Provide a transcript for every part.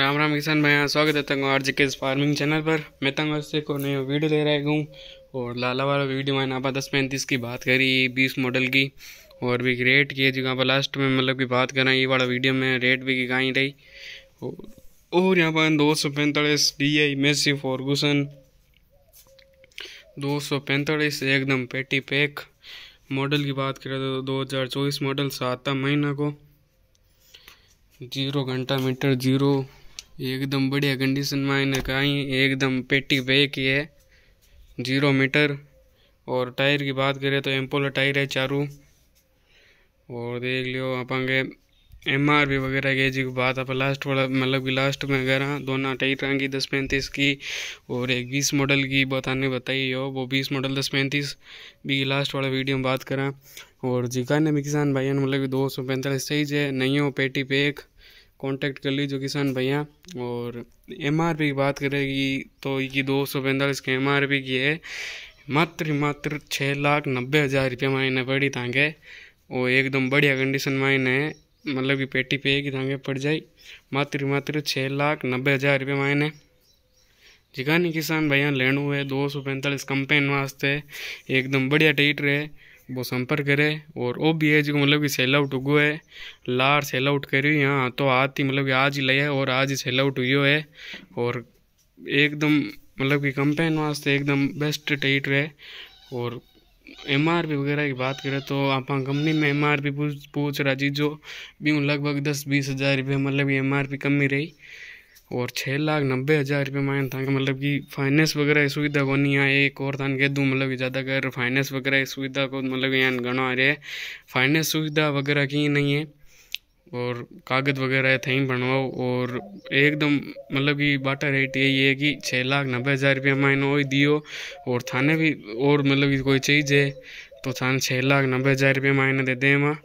राम राम किसान भाई यहाँ स्वागत है तंग आर जी फार्मिंग चैनल पर मैं तंग से को नई वीडियो ले रहा हूँ और लाला वाला वीडियो मैंने आप दस पैंतीस की बात करी बीस मॉडल की और भी रेट की है जो यहाँ पर लास्ट में मतलब की बात करें ये वाला वीडियो में रेट भी की गाई रही और यहाँ पर दो सौ पैंतालीस डी आई मेसी फॉर्गूसन दो सौ पैंतालीस एकदम पेटी पैक मॉडल की बात करें तो दो हज़ार चौबीस मॉडल सातवा महीना को जीरो घंटा मीटर जीरो एकदम बढ़िया कंडीशन में इन्हें कहीं एकदम पेटी बैक ही है जीरो मीटर और टायर की बात करें तो एम्पोलो टायर है चारों और देख लियो आप एम आर पी वगैरह के जी की बात आप लास्ट वाला मतलब कि लास्ट में हाँ दोनों टायर की दस पैंतीस की और एक बीस मॉडल की बताने बताई हो वो बीस मॉडल दस पैंतीस भी लास्ट वाला वीडियो में बात करा और जिका भी किसान भाई ने मतलब दो सौ पैंतालीस सही है नहीं हो पेटी पेक कांटेक्ट कर लीजिए किसान भैया और एम आर पी की बात करेगी तो ये दो सौ पैंतालीस की एम आर पी की है मात्र मात्र छः लाख नब्बे हज़ार रुपये मायने पड़ी तांगे और एकदम बढ़िया कंडीशन माइन है मतलब कि पेटी पे ही तांगे पड़ जाए मात्र मात्र छः लाख नब्बे हज़ार रुपये है जिकानी किसान भैया लेणु है दो सौ पैंतालीस कंपेन वास्ते एकदम बढ़िया ट्रैक्टर है वो संपर्क करे और ओ भी है जो मतलब कि सेल आउट उगो है लार सेल आउट करी यहाँ तो आज ही मतलब कि आज ही लिया है और आज ही सेल आउट हुई है और एकदम मतलब कि कंपेन वास्ते एकदम बेस्ट टाइट है और एम आर पी वगैरह की बात करें तो आप कंपनी में एम आर पी पूछ पूछ रहा जी जो भी लगभग दस बीस हज़ार रुपये मतलब ये एम आर पी कम ही रही और छः लाख नब्बे हज़ार रुपये माइन था मतलब कि फाइनेंस वगैरह की सुविधा को नहीं आए एक और थान कह दूँ मतलब कि ज़्यादा कर फाइनेंस वगैरह की सुविधा को मतलब यहाँ घणो आ रहा है फाइनेंस सुविधा वगैरह की नहीं है और कागज़ वगैरह ही बनवाओ और एकदम मतलब कि बाटा रेट यही है कि छः लाख नब्बे हज़ार रुपया मायने वही दियो और थाने भी और मतलब कि कोई चीज़ है तो थाने छः लाख नब्बे हज़ार रुपया मायने दे दें माँ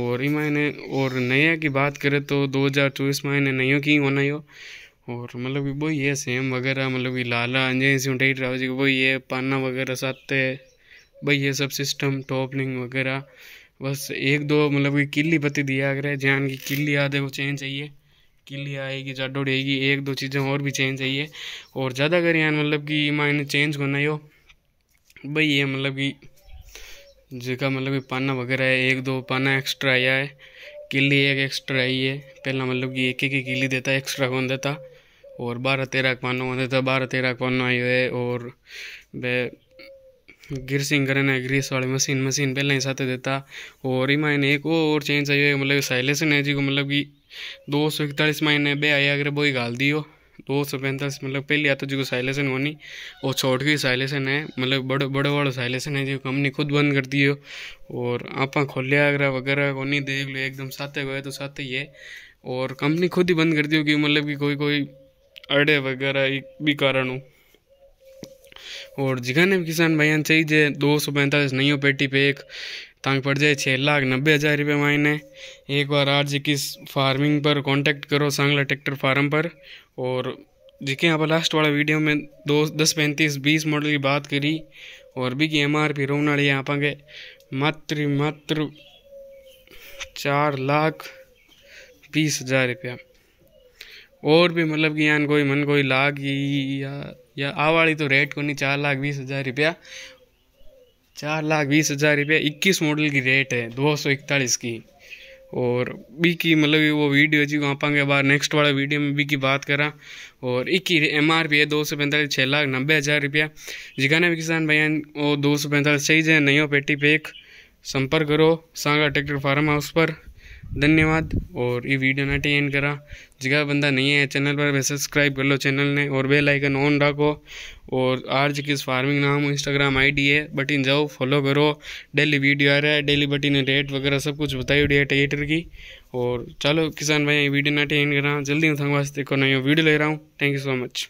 और ही मायने और नया की बात करें तो दो हजार 2024 महीने नयो की होना ही हो और मतलब कि वही है सेम वगैरह मतलब कि लाला अंजय सिंह टेट राव जी वही है पाना वगैरह साते वही है सब सिस्टम टॉपनिंग वगैरह बस एक दो मतलब कि किली पत्ती दिया अगर जान की किली आधे को चेंज चाहिए किली आएगी जाडोड़ी आएगी एक दो चीज़ें और भी चेंज चाहिए और ज़्यादा कर यार मतलब कि माइन चेंज करना हो भाई ये मतलब कि जिसका मतलब कि पाना वगैरह है एक दो पाना एक्स्ट्रा आया है किली एक एक्स्ट्रा आई है पहला मतलब कि एक एक ही किल्ली देता एक्स्ट्रा कौन देता और बारह तेरह पानो था बारह तेरह पानो आई हुए और बे ग्रीसिंग करने ग्रीस वाली मशीन मशीन पहले ही साथ देता और इमा एक और चेंज आई है मतलब साइलेसन है जी को मतलब कि दो सौ इकतालीस मायने बे आई अगर बोई गाल दियो दो सौ पैंतालीस मतलब पहली आता जो साइलेसन होनी और छोट गई साइलेसन है मतलब बड़ो बड़ो वालों साइलेसन है जो कंपनी खुद बंद कर हो और आप खोलिया अगर वगैरह को नहीं देख लो एकदम साथ गए तो साथ ही है और कंपनी खुद ही बंद कर दी होगी मतलब कि कोई कोई अड़े वगैरह एक भी कारण हो और जिखाने भी किसान भाई चाहिए दो सौ पैंतालीस नई पेटी पे एक तंग पड़ जाए छः लाख नब्बे हज़ार रुपये मायने एक बार आज जी किस फार्मिंग पर कांटेक्ट करो सांगला ट्रैक्टर फार्म पर और जिके यहाँ पर लास्ट वाला वीडियो में दो दस पैंतीस बीस मॉडल की बात करी और भी की एम आर पी रोना यहाँ पर मात्र मात्र चार लाख बीस हज़ार रुपया और भी मतलब कि यान कोई मन कोई लाख या या आ वाली तो रेट नहीं चार लाख बीस हज़ार रुपया चार लाख बीस हज़ार रुपया इक्कीस मॉडल की रेट है दो सौ इकतालीस की और बी की मतलब वो वीडियो जी वहाँ पाएंगे बार नेक्स्ट वाला वीडियो में बी की बात करा और एक ही एम आर पी है दो सौ पैंतालीस छः लाख नब्बे हज़ार रुपया जिकाने भी किसान भैया वो दो सौ पैंतालीस सही नहीं हो पेटी पेक संपर्क करो सांगा ट्रैक्टर फार्म हाउस पर धन्यवाद और ये वीडियो ना टेन करा जगह बंदा नहीं है चैनल पर वैसे सब्सक्राइब कर लो चैनल ने और बेल आइकन ऑन रखो और जी किस फार्मिंग नाम इंस्टाग्राम आईडी है बटिन जाओ फॉलो करो डेली वीडियो आ रहा है डेली बटिन रेट वगैरह सब कुछ बताई दी है टेटर की और चलो किसान भाई वीडियो ना टेन करा जल्दी उठाऊँ वास्ते को नहीं वीडियो ले रहा हूँ थैंक यू सो मच